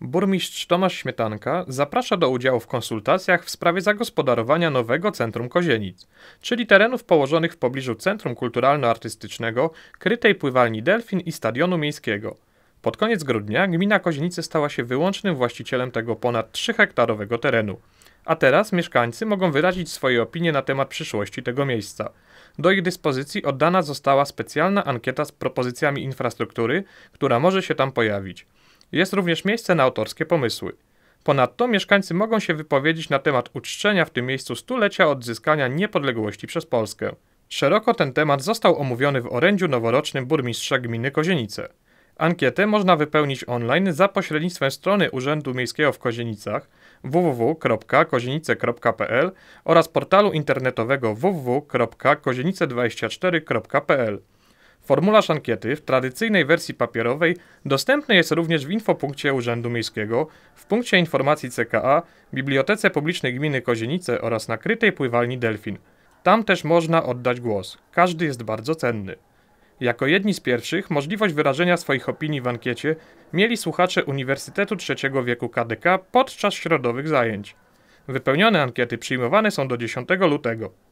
Burmistrz Tomasz Śmietanka zaprasza do udziału w konsultacjach w sprawie zagospodarowania nowego Centrum Kozienic, czyli terenów położonych w pobliżu Centrum Kulturalno-Artystycznego, krytej pływalni Delfin i Stadionu Miejskiego. Pod koniec grudnia gmina Kozienice stała się wyłącznym właścicielem tego ponad 3-hektarowego terenu. A teraz mieszkańcy mogą wyrazić swoje opinie na temat przyszłości tego miejsca. Do ich dyspozycji oddana została specjalna ankieta z propozycjami infrastruktury, która może się tam pojawić. Jest również miejsce na autorskie pomysły. Ponadto mieszkańcy mogą się wypowiedzieć na temat uczczenia w tym miejscu stulecia odzyskania niepodległości przez Polskę. Szeroko ten temat został omówiony w orędziu noworocznym burmistrza gminy Kozienice. Ankietę można wypełnić online za pośrednictwem strony Urzędu Miejskiego w Kozienicach www.kozienice.pl oraz portalu internetowego www.kozienice24.pl. Formularz ankiety w tradycyjnej wersji papierowej dostępny jest również w infopunkcie Urzędu Miejskiego, w punkcie informacji CKA, Bibliotece Publicznej Gminy Kozienice oraz nakrytej pływalni Delfin. Tam też można oddać głos. Każdy jest bardzo cenny. Jako jedni z pierwszych możliwość wyrażenia swoich opinii w ankiecie mieli słuchacze Uniwersytetu Trzeciego Wieku KDK podczas środowych zajęć. Wypełnione ankiety przyjmowane są do 10 lutego.